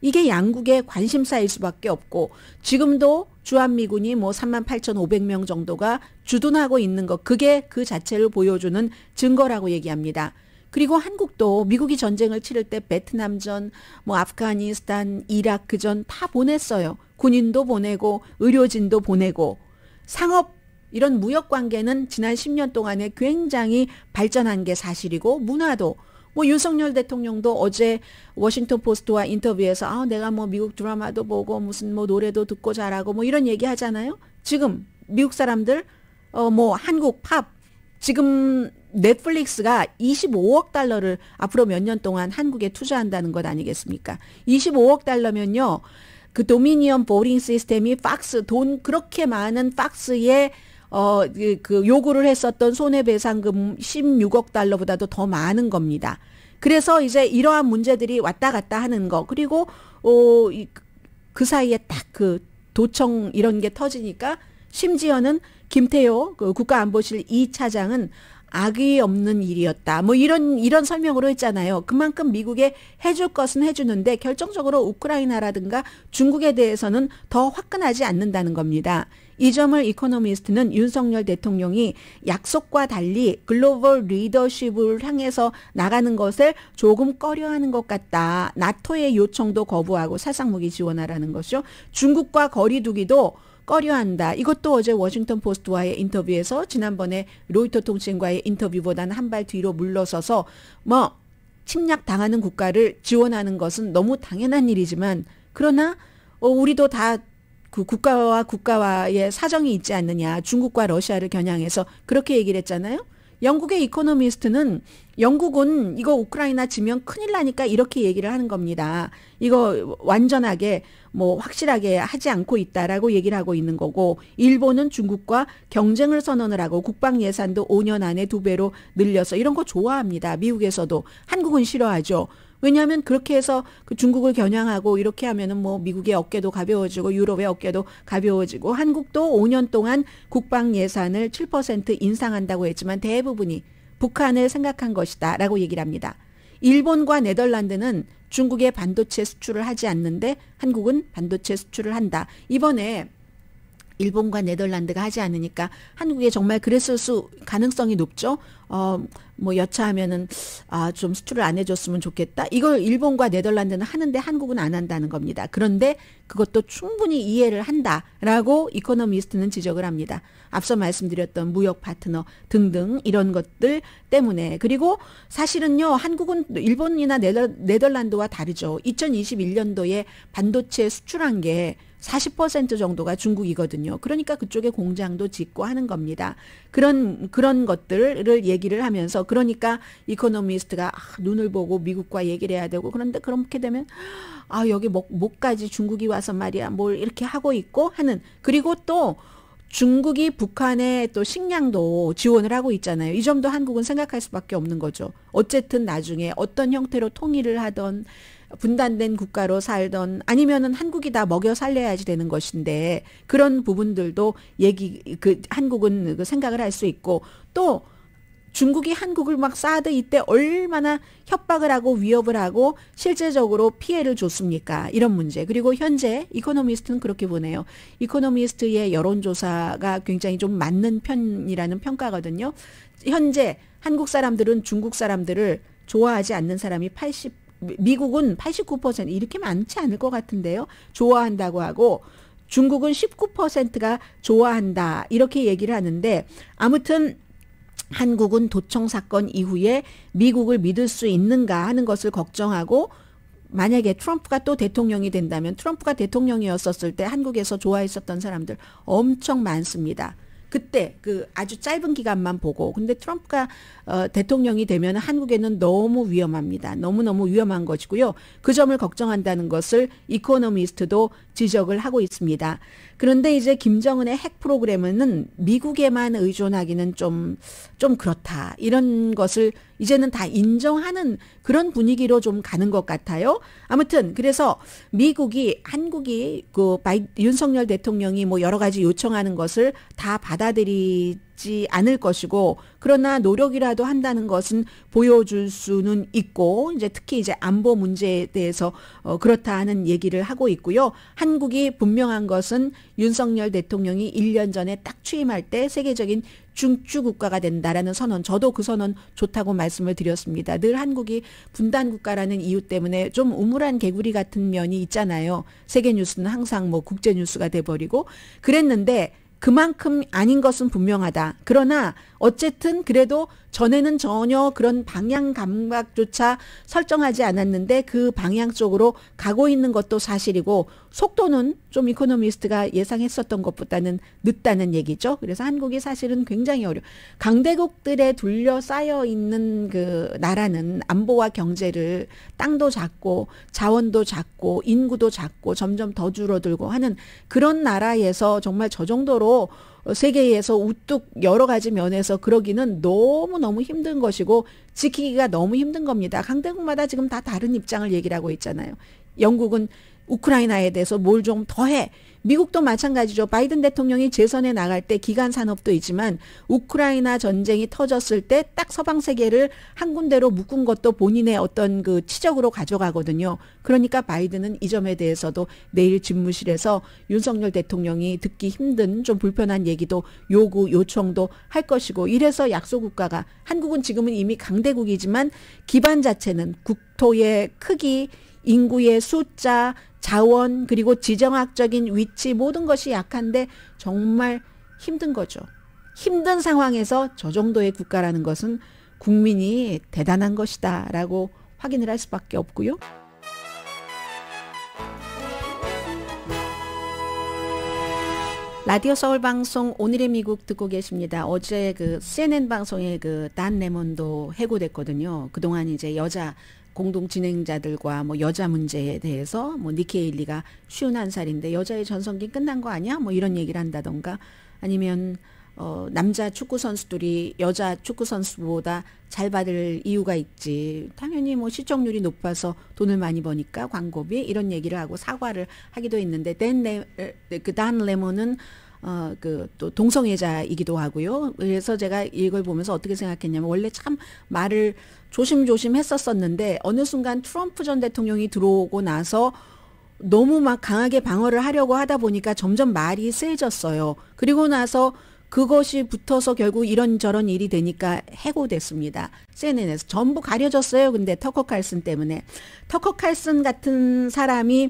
이게 양국의 관심사일 수밖에 없고 지금도 주한미군이 뭐 3만 8,500 명 정도가 주둔하고 있는 것 그게 그 자체를 보여주는 증거라고 얘기합니다. 그리고 한국도 미국이 전쟁을 치를 때 베트남전, 뭐 아프가니스탄, 이라크전 다 보냈어요. 군인도 보내고 의료진도 보내고 상업 이런 무역 관계는 지난 10년 동안에 굉장히 발전한 게 사실이고 문화도 뭐 윤석열 대통령도 어제 워싱턴 포스트와 인터뷰에서 아 내가 뭐 미국 드라마도 보고 무슨 뭐 노래도 듣고 잘하고 뭐 이런 얘기 하잖아요. 지금 미국 사람들 어 뭐 한국 팝 지금 넷플릭스가 25억 달러를 앞으로 몇 년 동안 한국에 투자한다는 것 아니겠습니까? 25억 달러면요. 그 도미니언 보링 시스템이 팍스 돈 그렇게 많은 팍스의 어, 그그 그 요구를 했었던 손해배상금 16억 달러보다도 더 많은 겁니다. 그래서 이제 이러한 문제들이 왔다 갔다 하는 거 그리고 어, 이, 그 사이에 딱 그 도청 이런 게 터지니까 심지어는 김태호 그 국가안보실 이 차장은 악의 없는 일이었다. 뭐 이런 이런 설명으로 했잖아요. 그만큼 미국에 해줄 것은 해주는데 결정적으로 우크라이나라든가 중국에 대해서는 더 화끈하지 않는다는 겁니다. 이 점을 이코노미스트는 윤석열 대통령이 약속과 달리 글로벌 리더십을 향해서 나가는 것을 조금 꺼려하는 것 같다. 나토의 요청도 거부하고 사상 무기 지원하라는 것이죠. 중국과 거리두기도 꺼려한다. 이것도 어제 워싱턴 포스트와의 인터뷰에서 지난번에 로이터 통신과의 인터뷰보다는 한 발 뒤로 물러서서 뭐 침략 당하는 국가를 지원하는 것은 너무 당연한 일이지만 그러나 어, 우리도 다그 국가와 국가와의 사정이 있지 않느냐 중국과 러시아를 겨냥해서 그렇게 얘기를 했잖아요. 영국의 이코노미스트는 영국은 이거 우크라이나 지면 큰일 나니까 이렇게 얘기를 하는 겁니다. 이거 완전하게 뭐 확실하게 하지 않고 있다라고 얘기를 하고 있는 거고 일본은 중국과 경쟁을 선언을 하고 국방 예산도 5년 안에 두 배로 늘려서 이런 거 좋아합니다. 미국에서도 한국은 싫어하죠. 왜냐하면 그렇게 해서 그 중국을 겨냥하고 이렇게 하면은 뭐 미국의 어깨도 가벼워지고 유럽의 어깨도 가벼워지고 한국도 5년 동안 국방 예산을 7% 인상한다고 했지만 대부분이 북한을 생각한 것이다라고 얘기를 합니다. 일본과 네덜란드는 중국의 반도체 수출을 하지 않는데 한국은 반도체 수출을 한다. 이번에 일본과 네덜란드가 하지 않으니까 한국에 정말 그랬을 수 가능성이 높죠. 어, 뭐 여차하면은 아, 좀 수출을 안 해줬으면 좋겠다. 이걸 일본과 네덜란드는 하는데 한국은 안 한다는 겁니다. 그런데 그것도 충분히 이해를 한다라고 이코노미스트는 지적을 합니다. 앞서 말씀드렸던 무역 파트너 등등 이런 것들 때문에 그리고 사실은요 한국은 일본이나 네덜, 네덜란드와 다르죠. 2021년도에 반도체 수출한 게40% 정도가 중국이거든요. 그러니까 그쪽에 공장도 짓고 하는 겁니다. 그런 그런 것들을 얘기를 하면서 그러니까 이코노미스트가 아, 눈을 보고 미국과 얘기를 해야 되고 그런데 그렇게 되면 아 여기 목, 목까지 중국이 와서 말이야 뭘 이렇게 하고 있고 하는 그리고 또 중국이 북한에 또 식량도 지원을 하고 있잖아요. 이 점도 한국은 생각할 수밖에 없는 거죠. 어쨌든 나중에 어떤 형태로 통일을 하던 분단된 국가로 살던 아니면은 한국이 다 먹여 살려야지 되는 것인데 그런 부분들도 얘기 그 한국은 그 생각을 할 수 있고 또 중국이 한국을 막 사드 이때 얼마나 협박을 하고 위협을 하고 실제적으로 피해를 줬습니까? 이런 문제. 그리고 현재 이코노미스트는 그렇게 보네요. 이코노미스트의 여론조사가 굉장히 좀 맞는 편이라는 평가거든요. 현재 한국 사람들은 중국 사람들을 좋아하지 않는 사람이 80 미국은 89% 이렇게 많지 않을 것 같은데요. 좋아한다고 하고 중국은 19%가 좋아한다 이렇게 얘기를 하는데 아무튼 한국은 도청 사건 이후에 미국을 믿을 수 있는가 하는 것을 걱정하고 만약에 트럼프가 또 대통령이 된다면 트럼프가 대통령이었었을 때 한국에서 좋아했었던 사람들 엄청 많습니다. 그때 그 아주 짧은 기간만 보고 근데 트럼프가 어, 대통령이 되면 한국에는 너무 위험합니다. 너무너무 위험한 것이고요. 그 점을 걱정한다는 것을 이코노미스트도 지적을 하고 있습니다. 그런데 이제 김정은의 핵 프로그램은 미국에만 의존하기는 좀, 좀 그렇다. 이런 것을 이제는 다 인정하는 그런 분위기로 좀 가는 것 같아요. 아무튼, 그래서 미국이, 한국이 그 바이, 윤석열 대통령이 뭐 여러 가지 요청하는 것을 다 받아들이 있지 않을 것이고 그러나 노력이라도 한다는 것은 보여줄 수는 있고 이제 특히 이제 안보 문제에 대해서 어 그렇다 하는 얘기를 하고 있고요. 한국이 분명한 것은 윤석열 대통령이 1년 전에 딱 취임할 때 세계적인 중추 국가가 된다라는 선언 저도 그 선언 좋다고 말씀을 드렸습니다. 늘 한국이 분단 국가라는 이유 때문에 좀 우물한 개구리 같은 면이 있잖아요. 세계 뉴스는 항상 뭐 국제 뉴스가 돼 버리고 그랬는데 그만큼 아닌 것은 분명하다. 그러나 어쨌든 그래도 전에는 전혀 그런 방향 감각조차 설정하지 않았는데 그 방향 쪽으로 가고 있는 것도 사실이고 속도는 좀 이코노미스트가 예상했었던 것보다는 늦다는 얘기죠. 그래서 한국이 사실은 굉장히 어려. 강대국들에 둘러싸여 있는 그 나라는 안보와 경제를 땅도 작고 자원도 작고 인구도 작고 점점 더 줄어들고 하는 그런 나라에서 정말 저 정도로 세계에서 우뚝 여러 가지 면에서 그러기는 너무너무 힘든 것이고 지키기가 너무 힘든 겁니다. 강대국마다 지금 다 다른 입장을 얘기를 하고 있잖아요. 영국은 우크라이나에 대해서 뭘 좀 더 해. 미국도 마찬가지죠. 바이든 대통령이 재선에 나갈 때 기간 산업도 있지만 우크라이나 전쟁이 터졌을 때 딱 서방 세계를 한 군데로 묶은 것도 본인의 어떤 그 치적으로 가져가거든요. 그러니까 바이든은 이 점에 대해서도 내일 집무실에서 윤석열 대통령이 듣기 힘든 좀 불편한 얘기도 요구 요청도 할 것이고 이래서 약소 국가가 한국은 지금은 이미 강대국이지만 기반 자체는 국토의 크기 인구의 숫자, 자원 그리고 지정학적인 위치 모든 것이 약한데 정말 힘든 거죠. 힘든 상황에서 저 정도의 국가라는 것은 국민이 대단한 것이다라고 확인을 할 수밖에 없고요. 라디오 서울 방송 오늘의 미국 듣고 계십니다. 어제 그 CNN 방송에 그단 레몬도 해고됐거든요. 그동안 이제 여자 공동 진행자들과 뭐 여자 문제에 대해서 뭐 니케일리가 쉬운 한 살인데 여자의 전성기 끝난 거 아니야? 뭐 이런 얘기를 한다던가 아니면 어, 남자 축구 선수들이 여자 축구 선수보다 잘 받을 이유가 있지. 당연히 뭐 시청률이 높아서 돈을 많이 버니까 광고비 이런 얘기를 하고 사과를 하기도 했는데 댄그단 레몬은 어, 그, 또, 동성애자이기도 하고요. 그래서 제가 이걸 보면서 어떻게 생각했냐면, 원래 참 말을 조심조심 했었었는데 어느 순간 트럼프 전 대통령이 들어오고 나서 너무 막 강하게 방어를 하려고 하다 보니까 점점 말이 세졌어요. 그리고 나서 그것이 붙어서 결국 이런저런 일이 되니까 해고됐습니다. CNN에서 전부 가려졌어요. 근데 터커 칼슨 때문에 터커 칼슨 같은 사람이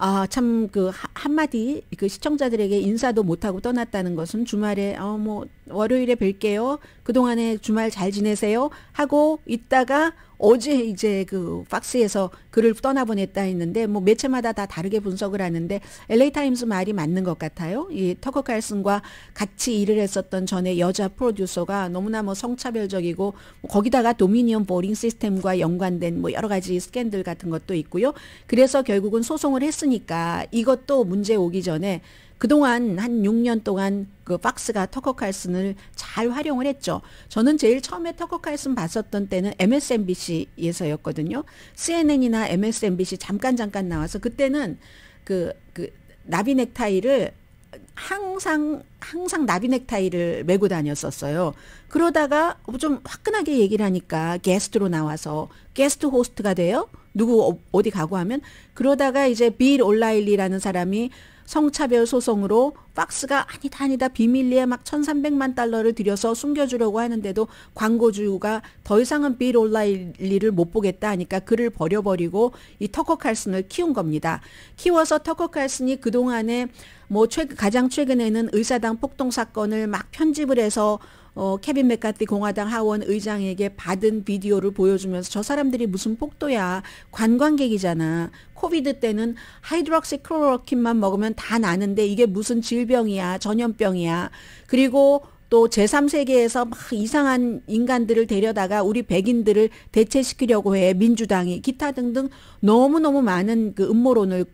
아, 참, 그, 한마디, 그 시청자들에게 인사도 못하고 떠났다는 것은 주말에, 어, 뭐, 월요일에 뵐게요. 그동안에 주말 잘 지내세요. 하고 있다가, 어제 이제 그 팍스에서 글을 떠나보냈다 했는데 뭐 매체마다 다 다르게 분석을 하는데 LA 타임스 말이 맞는 것 같아요. 이 터커 칼슨과 같이 일을 했었던 전에 여자 프로듀서가 너무나 뭐 성차별적이고 뭐 거기다가 도미니언 보링 시스템과 연관된 뭐 여러 가지 스캔들 같은 것도 있고요. 그래서 결국은 소송을 했으니까 이것도 문제 오기 전에 그동안 한 6년 동안 그 박스가 터커칼슨을 잘 활용을 했죠. 저는 제일 처음에 터커칼슨 봤었던 때는 MSNBC에서였거든요. CNN이나 MSNBC 잠깐 잠깐 나와서 그때는 그, 그 나비 넥타이를 항상 항상 나비 넥타이를 메고 다녔었어요. 그러다가 좀 화끈하게 얘기를 하니까 게스트로 나와서 게스트 호스트가 돼요. 누구 어, 어디 가고 하면 그러다가 이제 빌 올라일리라는 사람이 성차별 소송으로 박스가 아니다 아니다 비밀리에 막 1300만 달러를 들여서 숨겨주려고 하는데도 광고주가 더 이상은 빌 올라일리를 못 보겠다 하니까 그를 버려버리고 이 터커 칼슨을 키운 겁니다. 키워서 터커 칼슨이 그동안에 뭐 최, 가장 최근에는 의사당 폭동 사건을 막 편집을 해서 어, 케빈 맥카티 공화당 하원 의장에게 받은 비디오를 보여주면서 저 사람들이 무슨 폭도야 관광객이잖아 코비드 때는 하이드록시 클로로킨만 먹으면 다 나는데 이게 무슨 질병이야, 전염병이야. 그리고 또 제3세계에서 막 이상한 인간들을 데려다가 우리 백인들을 대체시키려고 해 민주당이 기타 등등 너무너무 많은 그 음모론을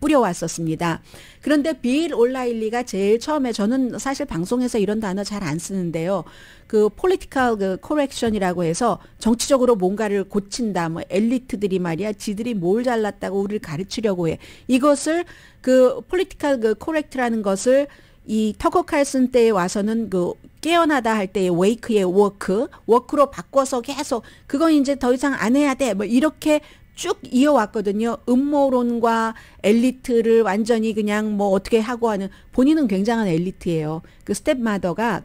뿌려왔었습니다. 그런데 빌 올라일리가 제일 처음에 저는 사실 방송에서 이런 단어 잘 안 쓰는데요. 그 폴리티컬 t i c 그 c o r 이라고 해서 정치적으로 뭔가를 고친다. 뭐 엘리트들이 말이야 지들이 뭘 잘났다고 우리를 가르치려고 해. 이것을 그 폴리티컬 t i c 그 c o r 라는 것을 이 터커 칼슨 때에 와서는 그 깨어나다 할 때의 웨이크의 워크, 워크로 바꿔서 계속 그건 이제 더 이상 안 해야 돼. 뭐 이렇게 쭉 이어왔거든요. 음모론과 엘리트를 완전히 그냥 뭐 어떻게 하고 하는 본인은 굉장한 엘리트예요. 그 스텝마더가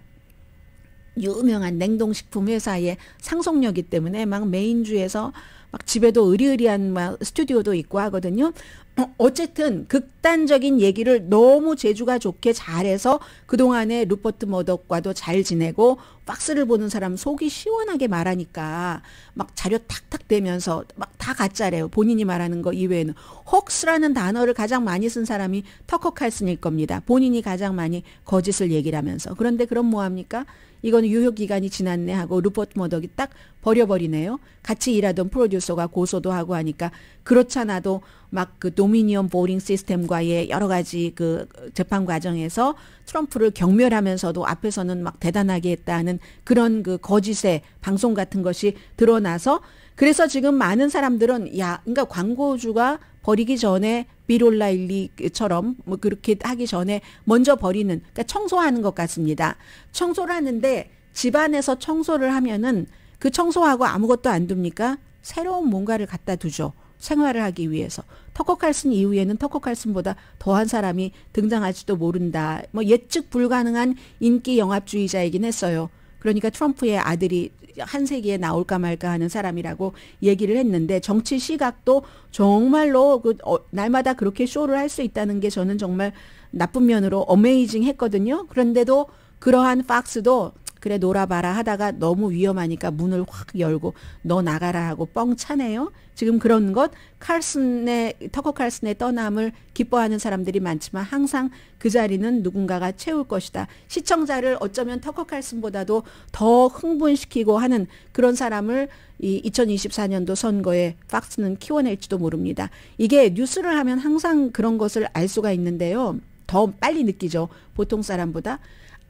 유명한 냉동식품 회사의 상속녀기 때문에 막 메인주에서 막 집에도 의리의리한 막 스튜디오도 있고 하거든요. 어, 어쨌든 극단적인 얘기를 너무 재주가 좋게 잘해서 그동안에 루퍼트 머덕과도 잘 지내고 박스를 보는 사람 속이 시원하게 말하니까 막 자료 탁탁 대면서 막 다 가짜래요. 본인이 말하는 거 이외에는 혹스라는 단어를 가장 많이 쓴 사람이 터커 칼슨일 겁니다. 본인이 가장 많이 거짓을 얘기하면서 그런데 그럼 뭐합니까? 이건 유효 기간이 지났네 하고 루퍼트 머덕이 딱 버려버리네요. 같이 일하던 프로듀서가 고소도 하고 하니까 그렇잖아도 막 그 도미니언 보링 시스템과의 여러 가지 그 재판 과정에서 트럼프를 경멸하면서도 앞에서는 막 대단하게 했다는 그런 그 거짓의 방송 같은 것이 드러나서 그래서 지금 많은 사람들은 야, 그러니까 광고주가 버리기 전에 비롤라일리처럼 뭐 그렇게 하기 전에 먼저 버리는 그러니까 청소하는 것 같습니다. 청소를 하는데 집안에서 청소를 하면은 그 청소하고 아무것도 안 둡니까? 새로운 뭔가를 갖다 두죠. 생활을 하기 위해서 터커 칼슨 이후에는 터커 칼슨보다 더한 사람이 등장할지도 모른다. 뭐 예측 불가능한 인기 영합주의자이긴 했어요. 그러니까 트럼프의 아들이 한 세기에 나올까 말까 하는 사람이라고 얘기를 했는데 정치 시각도 정말로 그 어, 날마다 그렇게 쇼를 할 수 있다는 게 저는 정말 나쁜 면으로 어메이징 했거든요. 그런데도 그러한 팍스도 그래 놀아봐라 하다가 너무 위험하니까 문을 확 열고 너 나가라 하고 뻥 차네요. 지금 그런 것 칼슨의 터커 칼슨의 떠남을 기뻐하는 사람들이 많지만 항상 그 자리는 누군가가 채울 것이다. 시청자를 어쩌면 터커 칼슨보다도 더 흥분시키고 하는 그런 사람을 이 2024년도 선거에 박스는 키워낼지도 모릅니다. 이게 뉴스를 하면 항상 그런 것을 알 수가 있는데요. 더 빨리 느끼죠. 보통 사람보다.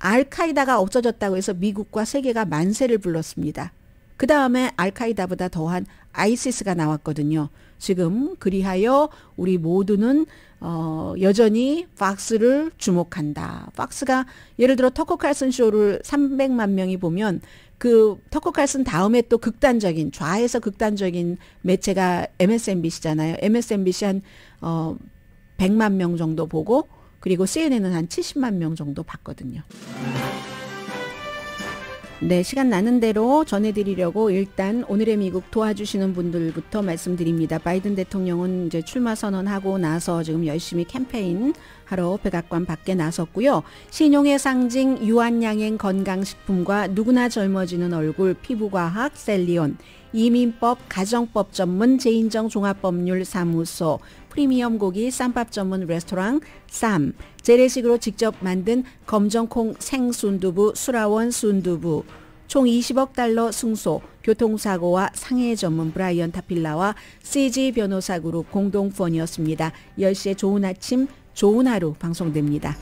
알카이다가 없어졌다고 해서 미국과 세계가 만세를 불렀습니다. 그 다음에 알카이다보다 더한 아이시스가 나왔거든요. 지금 그리하여 우리 모두는 어, 여전히 박스를 주목한다. 박스가 예를 들어 터커 칼슨 쇼를 300만 명이 보면 그 터커 칼슨 다음에 또 극단적인 좌에서 극단적인 매체가 MSNBC잖아요. MSNBC 한 어, 100만 명 정도 보고 그리고 CNN은 한 70만 명 정도 봤거든요. 네, 시간 나는 대로 전해드리려고 일단 오늘의 미국 도와주시는 분들부터 말씀드립니다. 바이든 대통령은 이제 출마 선언하고 나서 지금 열심히 캠페인 하러 백악관 밖에 나섰고요. 신용의 상징 유한양행 건강식품과 누구나 젊어지는 얼굴 피부과학 셀리온 이민법 가정법 전문 재인정 종합법률 사무소 프리미엄 고기 쌈밥 전문 레스토랑 쌈 재래식으로 직접 만든 검정콩 생순두부 수라원 순두부 총 20억 달러 승소, 교통사고와 상해 전문 브라이언 타필라와 CG 변호사 그룹 공동 펀이었습니다. 10시에 좋은 아침 좋은 하루 방송됩니다.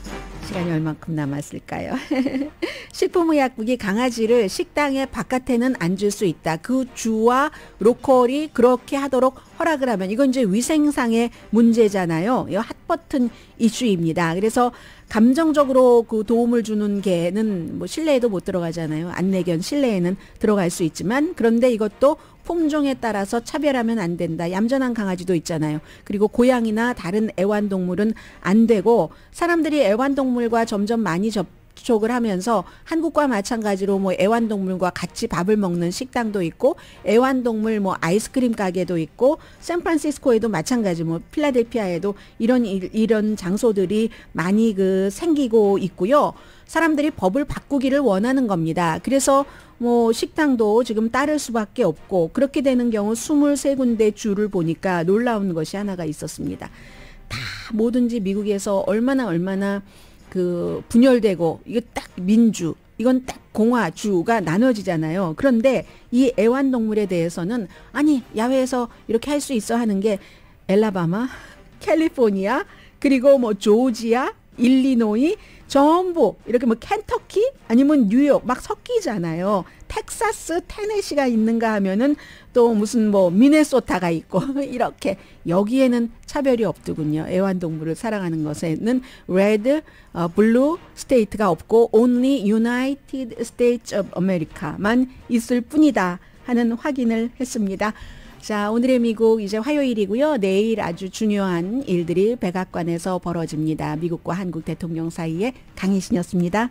시간이 얼만큼 남았을까요? [LAUGHS] 식품의약국이 강아지를 식당의 바깥에는 앉을 수 있다. 그 주와 로컬이 그렇게 하도록 허락을 하면 이건 이제 위생상의 문제잖아요. 이 핫버튼 이슈입니다. 그래서 감정적으로 그 도움을 주는 개는 뭐 실내에도 못 들어가잖아요. 안내견 실내에는 들어갈 수 있지만 그런데 이것도 품종에 따라서 차별하면 안 된다. 얌전한 강아지도 있잖아요. 그리고 고양이나 다른 애완동물은 안 되고 사람들이 애완동물과 점점 많이 접 쪽을 하면서 한국과 마찬가지로 뭐 애완동물과 같이 밥을 먹는 식당도 있고 애완동물 뭐 아이스크림 가게도 있고 샌프란시스코에도 마찬가지 뭐 필라델피아에도 이런 이런 장소들이 많이 그 생기고 있고요. 사람들이 법을 바꾸기를 원하는 겁니다. 그래서 뭐 식당도 지금 따를 수밖에 없고 그렇게 되는 경우 23군데 줄을 보니까 놀라운 것이 하나가 있었습니다. 다 뭐든지 미국에서 얼마나 얼마나 그 분열되고 이거 딱 민주 이건 딱 공화주가 나눠지잖아요. 그런데 이 애완동물에 대해서는 아니 야외에서 이렇게 할 수 있어 하는 게 엘라바마, [LAUGHS] 캘리포니아, 그리고 뭐 조지아, 일리노이 전부 이렇게 뭐 켄터키 아니면 뉴욕 막 섞이잖아요. 텍사스, 테네시가 있는가 하면은 또 무슨 뭐 미네소타가 있고 [LAUGHS] 이렇게 여기에는 차별이 없더군요. 애완동물을 사랑하는 것에는 레드, 블루 스테이트가 없고 only United States of America만 있을 뿐이다 하는 확인을 했습니다. 자, 오늘의 미국 이제 화요일이고요. 내일 아주 중요한 일들이 백악관에서 벌어집니다. 미국과 한국 대통령 사이의 강의신이었습니다